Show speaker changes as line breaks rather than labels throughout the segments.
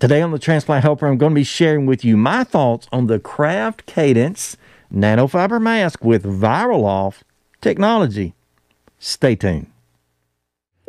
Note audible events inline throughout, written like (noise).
Today on the Transplant Helper, I'm going to be sharing with you my thoughts on the Craft Cadence nanofiber mask with viral off technology. Stay tuned.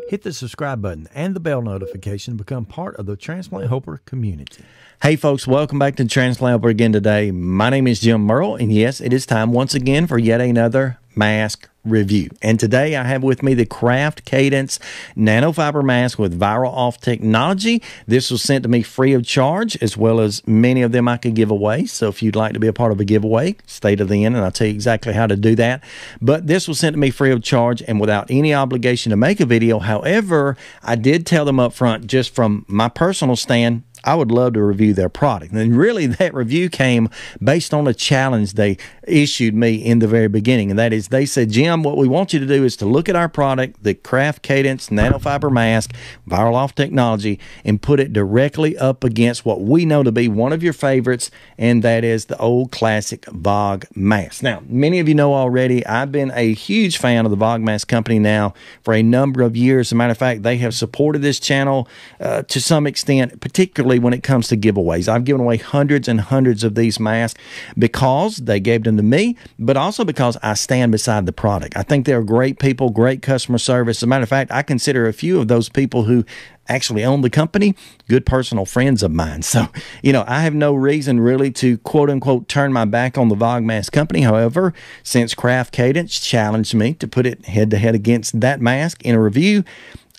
Hit the subscribe button and the bell notification to become part of the Transplant Helper community. Hey, folks, welcome back to Transplant Helper again today. My name is Jim Merle, and yes, it is time once again for yet another mask review. And today I have with me the Craft Cadence nanofiber mask with viral off technology. This was sent to me free of charge, as well as many of them I could give away. So if you'd like to be a part of a giveaway, stay to the end and I'll tell you exactly how to do that. But this was sent to me free of charge and without any obligation to make a video. However, I did tell them up front just from my personal stand, I would love to review their product. And really, (laughs) that review came based on a challenge they issued me in the very beginning. And that is, they said, Jim, what we want you to do is to look at our product, the Craft Cadence Nanofiber Mask, Viral Off Technology, and put it directly up against what we know to be one of your favorites, and that is the old classic Vogue mask. Now, many of you know already, I've been a huge fan of the Vogue Mask Company now for a number of years. As a matter of fact, they have supported this channel uh, to some extent, particularly particularly when it comes to giveaways. I've given away hundreds and hundreds of these masks because they gave them to me, but also because I stand beside the product. I think they're great people, great customer service. As a matter of fact, I consider a few of those people who actually own the company, good personal friends of mine. (laughs) So, you know, I have no reason really to quote unquote turn my back on the Mask company. However, since Craft Cadence challenged me to put it head to head against that mask in a review,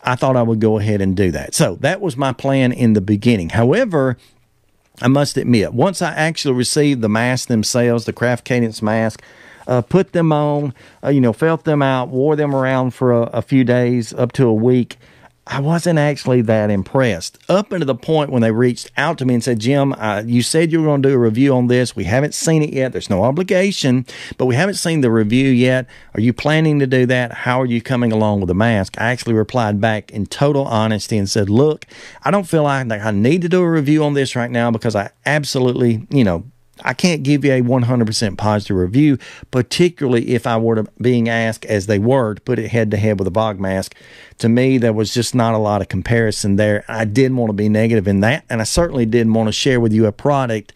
I thought I would go ahead and do that. So that was my plan in the beginning. However, I must admit, once I actually received the masks themselves, the Craft Cadence mask, uh, put them on, uh, you know, felt them out, wore them around for a, a few days, up to a week. I wasn't actually that impressed up until the point when they reached out to me and said, Jim, you said you were going to do a review on this. We haven't seen it yet. There's no obligation, but we haven't seen the review yet. Are you planning to do that? How are you coming along with the mask? I actually replied back in total honesty and said, look, I don't feel like I need to do a review on this right now because I absolutely, you know, I can't give you a 100% positive review, particularly if I were to, being asked, as they were, to put it head to head with a bog mask. To me, there was just not a lot of comparison there. I didn't want to be negative in that, and I certainly didn't want to share with you a product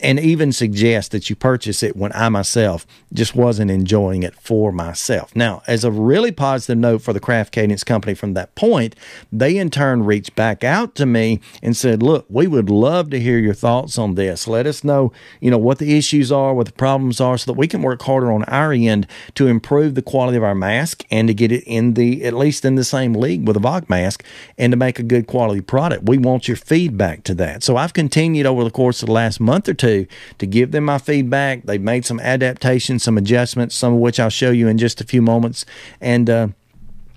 and even suggest that you purchase it when I myself just wasn't enjoying it for myself. Now, as a really positive note for the Craft Cadence Company from that point, they in turn reached back out to me and said, Look, we would love to hear your thoughts on this. Let us know, you know, what the issues are, what the problems are, so that we can work harder on our end to improve the quality of our mask and to get it in the at least in the same league with a Vok mask and to make a good quality product. We want your feedback to that. So I've continued over the course of the last month or two to to give them my feedback. They've made some adaptations, some adjustments, some of which I'll show you in just a few moments. And uh,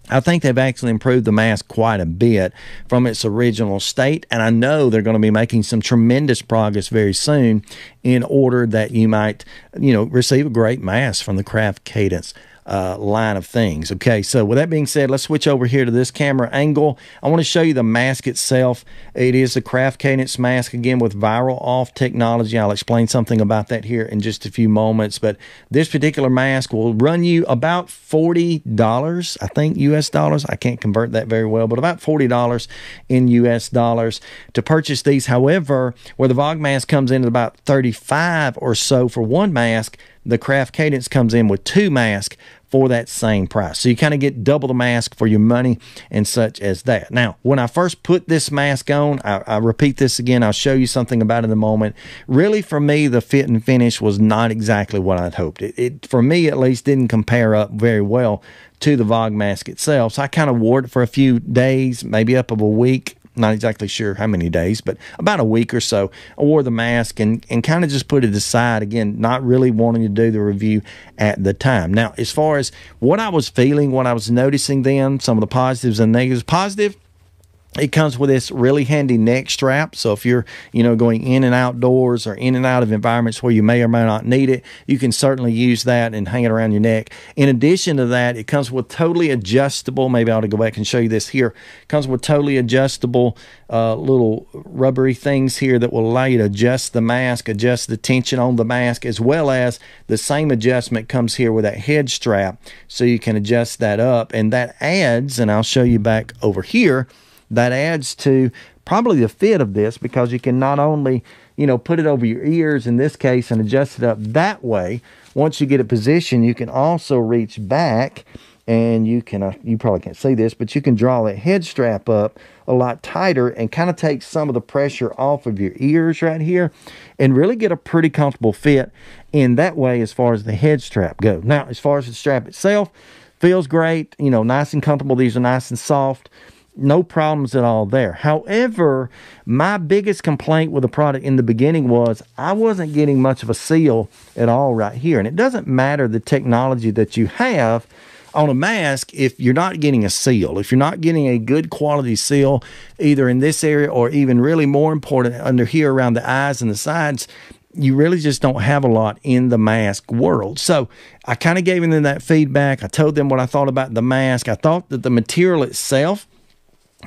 I think they've actually improved the mask quite a bit from its original state, and I know they're going to be making some tremendous progress very soon in order that you might, you know, receive a great mask from the Craft Cadence uh, line of things. Okay, so with that being said, let's switch over here to this camera angle. I want to show you the mask itself. It is the Craft Cadence mask, again, with viral off technology. I'll explain something about that here in just a few moments, but this particular mask will run you about $40, I think, US dollars. I can't convert that very well, but about $40 in US dollars to purchase these. However, where the VOG mask comes in at about 35 or so for one mask, the Craft Cadence comes in with two masks for that same price. So you kind of get double the mask for your money and such as that. Now, when I first put this mask on, I, I, repeat this again, I'll show you something about it in a moment. Really, for me, the fit and finish was not exactly what I'd hoped. It, it for me at least, didn't compare up very well to the Vogue mask itself. So I kind of wore it for a few days, maybe up of a week, not exactly sure how many days, but about a week or so. I wore the mask and, and kind of just put it aside. Again, not really wanting to do the review at the time. Now, as far as what I was feeling, what I was noticing then, some of the positives and negatives, positive, it comes with this really handy neck strap. So if you're, you know, going in and outdoors or in and out of environments where you may or may not need it, you can certainly use that and hang it around your neck. In addition to that, it comes with totally adjustable. Maybe I ought to go back and show you this here. It comes with totally adjustable uh, little rubbery things here that will allow you to adjust the mask, adjust the tension on the mask, as well as the same adjustment comes here with that head strap. So you can adjust that up and that adds, and I'll show you back over here, that adds to probably the fit of this because you can not only you know put it over your ears in this case and adjust it up that way once you get a position you can also reach back and you can uh, you probably can't see this but you can draw that head strap up a lot tighter and kind of take some of the pressure off of your ears right here and really get a pretty comfortable fit in that way as far as the head strap go now as far as the strap itself feels great you know nice and comfortable these are nice and soft no problems at all there. However, my biggest complaint with the product in the beginning was I wasn't getting much of a seal at all right here. And it doesn't matter the technology that you have on a mask if you're not getting a seal, if you're not getting a good quality seal, either in this area or even really more important under here around the eyes and the sides, you really just don't have a lot in the mask world. So I kind of gave them that feedback. I told them what I thought about the mask. I thought that the material itself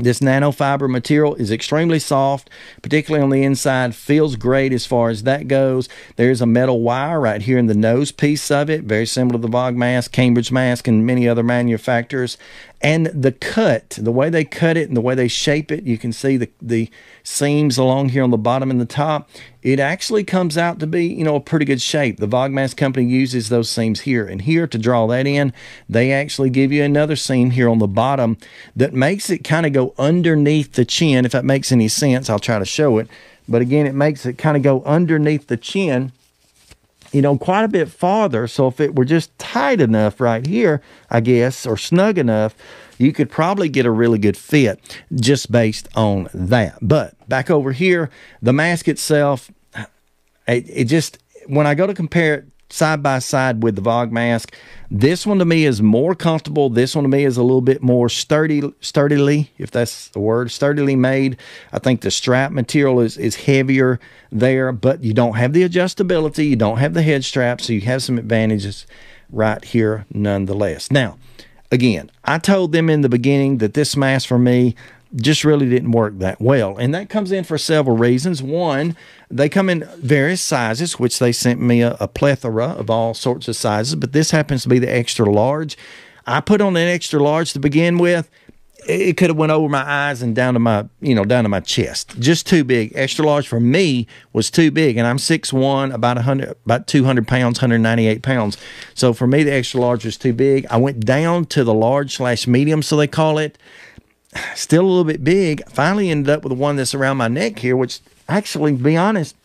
this nanofiber material is extremely soft, particularly on the inside. Feels great as far as that goes. There's a metal wire right here in the nose piece of it, very similar to the Vog mask, Cambridge mask, and many other manufacturers and the cut, the way they cut it and the way they shape it, you can see the, the seams along here on the bottom and the top. It actually comes out to be, you know, a pretty good shape. The vogmas company uses those seams here and here to draw that in. They actually give you another seam here on the bottom that makes it kind of go underneath the chin. If that makes any sense, I'll try to show it. But again, it makes it kind of go underneath the chin you know, quite a bit farther. So if it were just tight enough right here, I guess, or snug enough, you could probably get a really good fit just based on that. But back over here, the mask itself, it, it just, when I go to compare it side by side with the Vogue mask. This one to me is more comfortable. This one to me is a little bit more sturdy, sturdily, if that's the word, sturdily made. I think the strap material is, is heavier there, but you don't have the adjustability. You don't have the head strap, so you have some advantages right here nonetheless. Now, again, I told them in the beginning that this mask for me just really didn't work that well. And that comes in for several reasons. One, they come in various sizes, which they sent me a, a plethora of all sorts of sizes, but this happens to be the extra large. I put on an extra large to begin with it could have went over my eyes and down to my you know down to my chest just too big extra large for me was too big and i'm 6'1 about 100 about 200 pounds 198 pounds so for me the extra large was too big i went down to the large slash medium so they call it still a little bit big. Finally ended up with one that's around my neck here, which actually, be honest,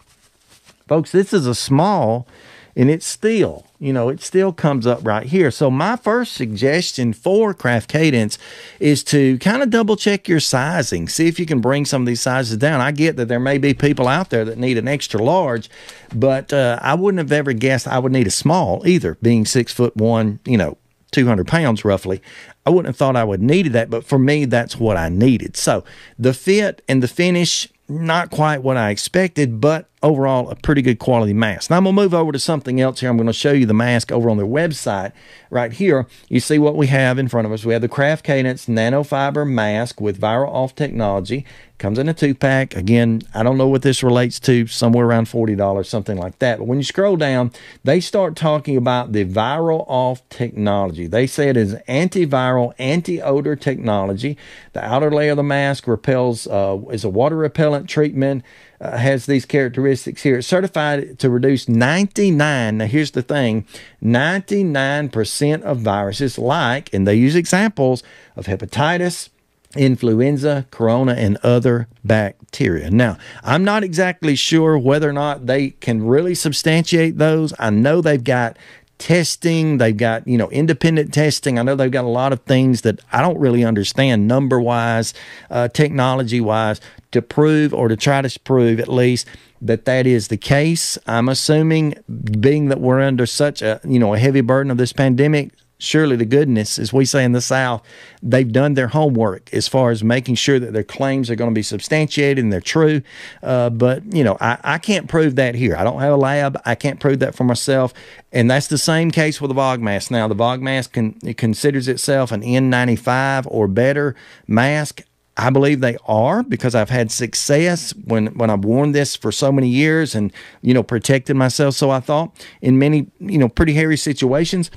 folks, this is a small and it's still, you know, it still comes up right here. So my first suggestion for craft cadence is to kind of double check your sizing. See if you can bring some of these sizes down. I get that there may be people out there that need an extra large, but uh, I wouldn't have ever guessed I would need a small either, being six foot one, you know, 200 pounds roughly. I wouldn't have thought I would needed that, but for me, that's what I needed. So the fit and the finish, not quite what I expected, but overall a pretty good quality mask. Now I'm going to move over to something else here. I'm going to show you the mask over on their website right here. You see what we have in front of us. We have the Craft Cadence nanofiber mask with viral off technology. Comes in a two pack. Again, I don't know what this relates to, somewhere around $40, something like that. But when you scroll down, they start talking about the viral off technology. They say it is antiviral, anti odor technology. The outer layer of the mask repels, uh, is a water repellent treatment uh, has these characteristics here. It's certified to reduce 99. Now, here's the thing 99% of viruses, like, and they use examples of hepatitis, influenza, corona, and other bacteria. Now, I'm not exactly sure whether or not they can really substantiate those. I know they've got testing. They've got, you know, independent testing. I know they've got a lot of things that I don't really understand number wise, uh, technology wise to prove or to try to prove at least that that is the case. I'm assuming, being that we're under such a you know a heavy burden of this pandemic, surely the goodness, as we say in the South, they've done their homework as far as making sure that their claims are going to be substantiated and they're true. Uh, but, you know, I, I, can't prove that here. I don't have a lab. I can't prove that for myself. And that's the same case with the VOG mask. Now, the VOG mask can it considers itself an N95 or better mask. I believe they are because I've had success when when I've worn this for so many years and you know protected myself. So I thought in many you know pretty hairy situations.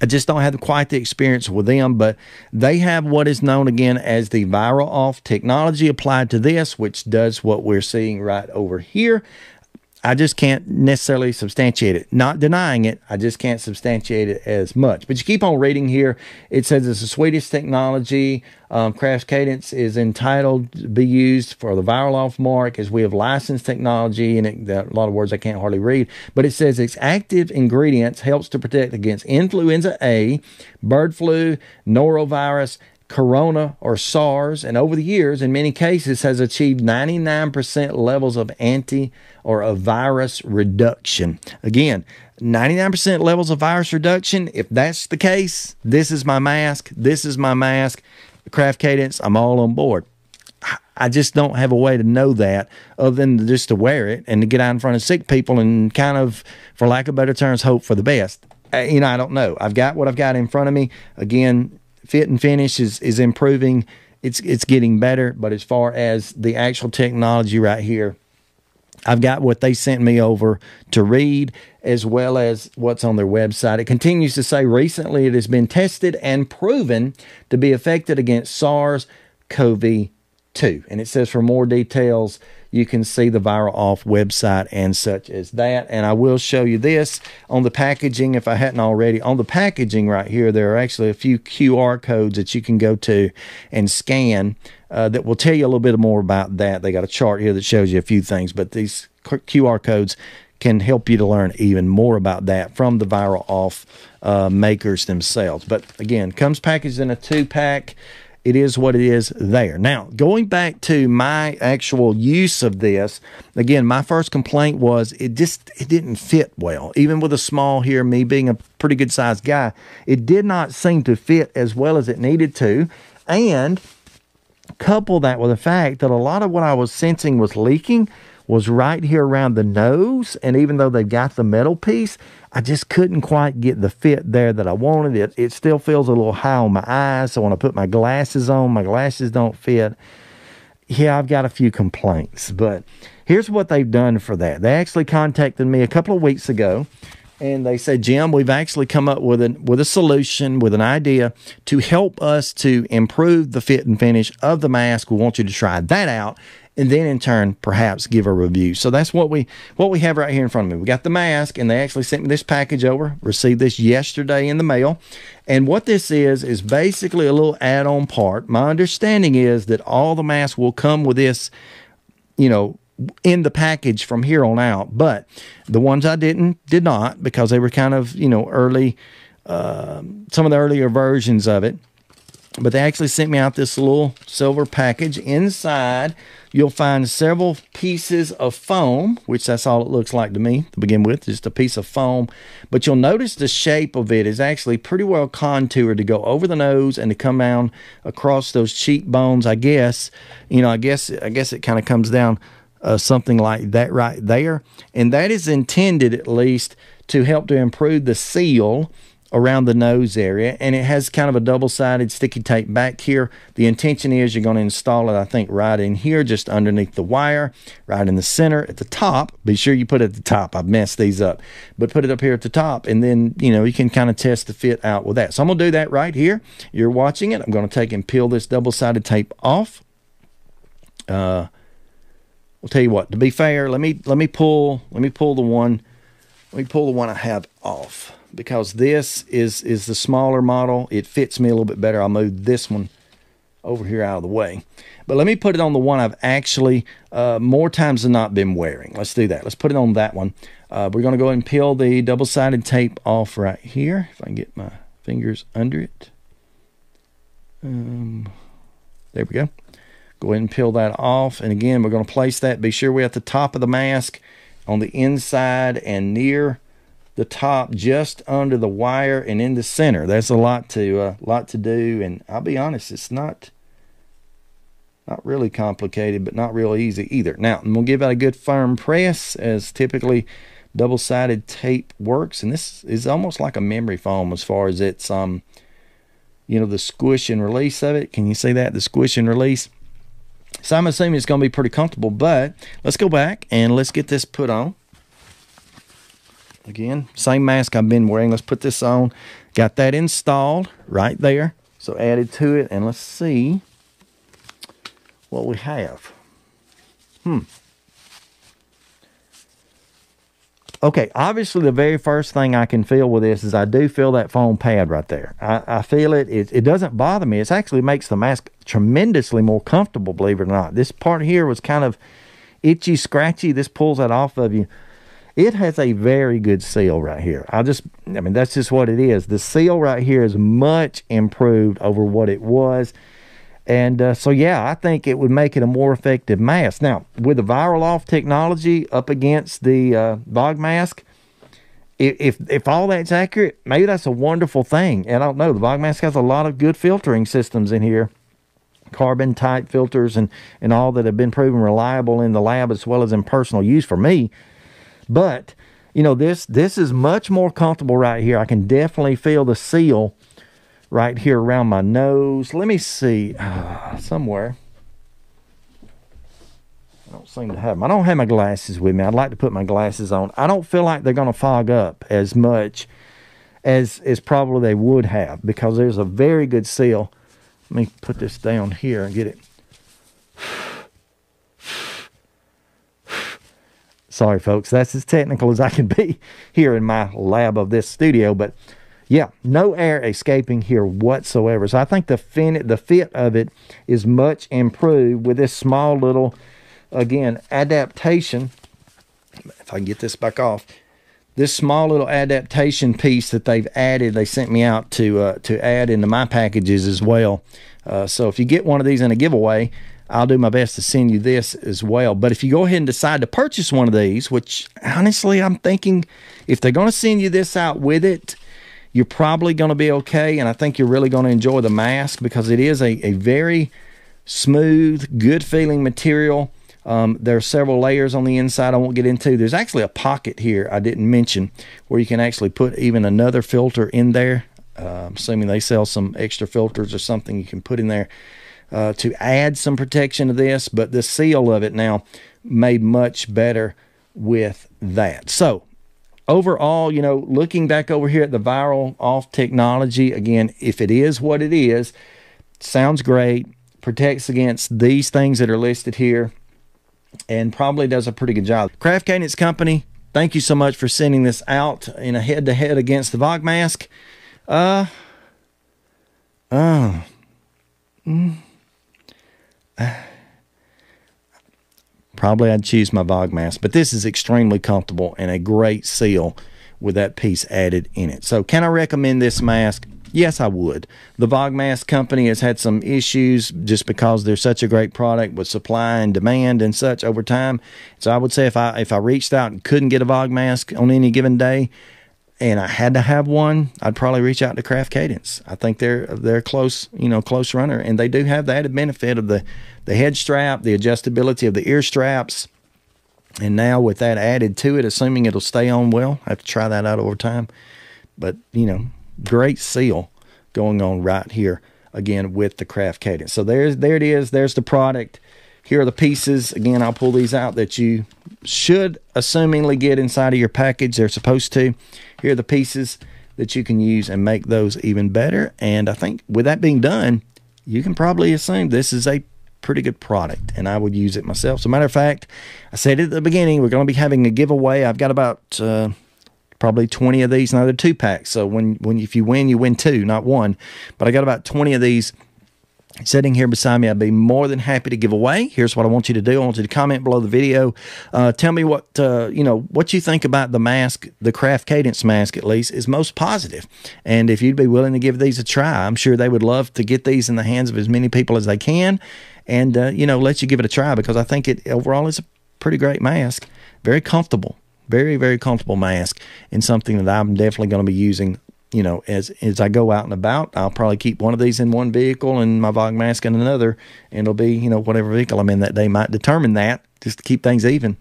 I just don't have quite the experience with them, but they have what is known again as the viral off technology applied to this, which does what we're seeing right over here. I just can't necessarily substantiate it. Not denying it, I just can't substantiate it as much. But you keep on reading here. It says it's the Swedish technology. Um, Crash Cadence is entitled to be used for the viral off mark as we have licensed technology, and it, a lot of words I can't hardly read. But it says its active ingredients helps to protect against influenza A, bird flu, norovirus, corona, or SARS, and over the years, in many cases, has achieved 99% levels of anti or of virus reduction. Again, 99% levels of virus reduction. If that's the case, this is my mask. This is my mask. Craft Cadence, I'm all on board. I just don't have a way to know that other than just to wear it and to get out in front of sick people and kind of, for lack of better terms, hope for the best. Uh, you know, I don't know. I've got what I've got in front of me. Again, fit and finish is is improving. It's it's getting better, but as far as the actual technology right here, I've got what they sent me over to read as well as what's on their website. It continues to say recently it has been tested and proven to be effective against SARS CoV 2. And it says for more details, you can see the Viral Off website and such as that. And I will show you this on the packaging, if I hadn't already. On the packaging right here, there are actually a few QR codes that you can go to and scan uh, that will tell you a little bit more about that. They got a chart here that shows you a few things, but these QR codes can help you to learn even more about that from the Viral Off uh, makers themselves. But again, comes packaged in a two pack it is what it is there. Now, going back to my actual use of this, again, my first complaint was it just it didn't fit well. Even with a small here, me being a pretty good sized guy, it did not seem to fit as well as it needed to. And couple that with the fact that a lot of what I was sensing was leaking was right here around the nose. And even though they got the metal piece, I just couldn't quite get the fit there that I wanted. It, it still feels a little high on my eyes. So when I put my glasses on, my glasses don't fit. Yeah, I've got a few complaints, but here's what they've done for that. They actually contacted me a couple of weeks ago and they said, Jim, we've actually come up with an with a solution, with an idea to help us to improve the fit and finish of the mask. We want you to try that out and then in turn perhaps give a review. So that's what we what we have right here in front of me. We got the mask, and they actually sent me this package over. Received this yesterday in the mail, and what this is is basically a little add-on part. My understanding is that all the masks will come with this, you know, in the package from here on out. But the ones I didn't did not because they were kind of you know early, uh, some of the earlier versions of it but they actually sent me out this little silver package. Inside, you'll find several pieces of foam, which that's all it looks like to me to begin with, just a piece of foam. But you'll notice the shape of it is actually pretty well contoured to go over the nose and to come down across those cheekbones. I guess, you know, I guess, I guess it kind of comes down uh, something like that right there, and that is intended at least to help to improve the seal around the nose area and it has kind of a double-sided sticky tape back here the intention is you're going to install it i think right in here just underneath the wire right in the center at the top be sure you put it at the top i've messed these up but put it up here at the top and then you know you can kind of test the fit out with that so i'm going to do that right here you're watching it i'm going to take and peel this double-sided tape off uh i'll tell you what to be fair let me let me pull let me pull the one let me pull the one I have off because this is, is the smaller model. It fits me a little bit better. I'll move this one over here out of the way. But let me put it on the one I've actually uh, more times than not been wearing. Let's do that. Let's put it on that one. Uh, we're going to go ahead and peel the double-sided tape off right here. If I can get my fingers under it. Um, there we go. Go ahead and peel that off. And again, we're going to place that. Be sure we're at the top of the mask on the inside and near the top just under the wire and in the center that's a lot to a uh, lot to do and i'll be honest it's not not really complicated but not real easy either now i'm gonna give out a good firm press as typically double-sided tape works and this is almost like a memory foam as far as its um you know the squish and release of it can you see that the squish and release so I'm assuming it's going to be pretty comfortable, but let's go back and let's get this put on. Again, same mask I've been wearing. Let's put this on. Got that installed right there. So added to it, and let's see what we have. Hmm. okay, obviously the very first thing I can feel with this is I do feel that foam pad right there. I, I feel it. it. It doesn't bother me. It actually makes the mask tremendously more comfortable, believe it or not. This part here was kind of itchy, scratchy. This pulls that off of you. It has a very good seal right here. I just, I mean, that's just what it is. The seal right here is much improved over what it was. And uh, so, yeah, I think it would make it a more effective mask. Now, with the viral off technology up against the uh, bog mask, if if all that's accurate, maybe that's a wonderful thing. And I don't know. The bog mask has a lot of good filtering systems in here, carbon tight filters and and all that have been proven reliable in the lab as well as in personal use for me. But you know this this is much more comfortable right here. I can definitely feel the seal right here around my nose. Let me see uh, somewhere. I don't seem to have them. I don't have my glasses with me. I'd like to put my glasses on. I don't feel like they're going to fog up as much as as probably they would have because there's a very good seal. Let me put this down here and get it. Sorry, folks. That's as technical as I can be (laughs) here in my lab of this studio, but yeah, no air escaping here whatsoever. So I think the fin the fit of it is much improved with this small little, again, adaptation. If I can get this back off, this small little adaptation piece that they've added, they sent me out to uh, to add into my packages as well. Uh, so if you get one of these in a giveaway, I'll do my best to send you this as well. But if you go ahead and decide to purchase one of these, which honestly I'm thinking, if they're going to send you this out with it, you're probably going to be okay. And I think you're really going to enjoy the mask because it is a, a very smooth, good feeling material. Um, there are several layers on the inside I won't get into. There's actually a pocket here I didn't mention where you can actually put even another filter in there. Uh, assuming they sell some extra filters or something you can put in there uh, to add some protection to this, but the seal of it now made much better with that. So overall, you know, looking back over here at the viral off technology, again, if it is what it is, sounds great, protects against these things that are listed here, and probably does a pretty good job. Craft Cadence Company, thank you so much for sending this out in a head to head against the Vog Mask. Uh, uh, mm, uh, probably I'd choose my Vog mask, but this is extremely comfortable and a great seal with that piece added in it. So can I recommend this mask? Yes, I would. The Vog Mask Company has had some issues just because they're such a great product with supply and demand and such over time. So I would say if I if I reached out and couldn't get a Vog mask on any given day, and I had to have one, I'd probably reach out to Craft Cadence. I think they're they're close, you know, close runner, and they do have the added benefit of the the head strap, the adjustability of the ear straps, and now with that added to it, assuming it'll stay on well, I have to try that out over time. But you know, great seal going on right here again with the Craft Cadence. So there's there it is. There's the product here are the pieces. Again, I'll pull these out that you should assumingly get inside of your package. They're supposed to. Here are the pieces that you can use and make those even better. And I think with that being done, you can probably assume this is a pretty good product and I would use it myself. So matter of fact, I said at the beginning, we're going to be having a giveaway. I've got about uh, probably 20 of these. another they're two packs. So when, when, if you win, you win two, not one, but I got about 20 of these sitting here beside me. I'd be more than happy to give away. Here's what I want you to do. I want you to comment below the video. Uh, tell me what uh, you know, what you think about the mask, the Craft Cadence mask at least, is most positive. And if you'd be willing to give these a try, I'm sure they would love to get these in the hands of as many people as they can, and uh, you know, let you give it a try because I think it overall is a pretty great mask, very comfortable. Very, very comfortable mask and something that I'm definitely going to be using you know, as as I go out and about, I'll probably keep one of these in one vehicle and my VOG mask in another, and it'll be you know whatever vehicle I'm in that day might determine that just to keep things even.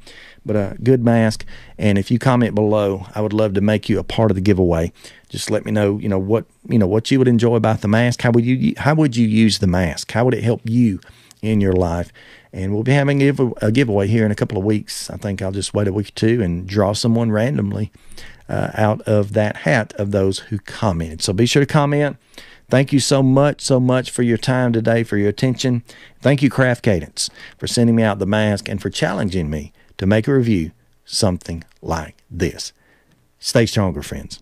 But a uh, good mask, and if you comment below, I would love to make you a part of the giveaway. Just let me know you know what you know what you would enjoy about the mask. How would you how would you use the mask? How would it help you in your life? And we'll be having a giveaway here in a couple of weeks. I think I'll just wait a week or two and draw someone randomly uh, out of that hat of those who commented. So be sure to comment. Thank you so much, so much for your time today, for your attention. Thank you, Craft Cadence, for sending me out the mask and for challenging me to make a review something like this. Stay stronger, friends.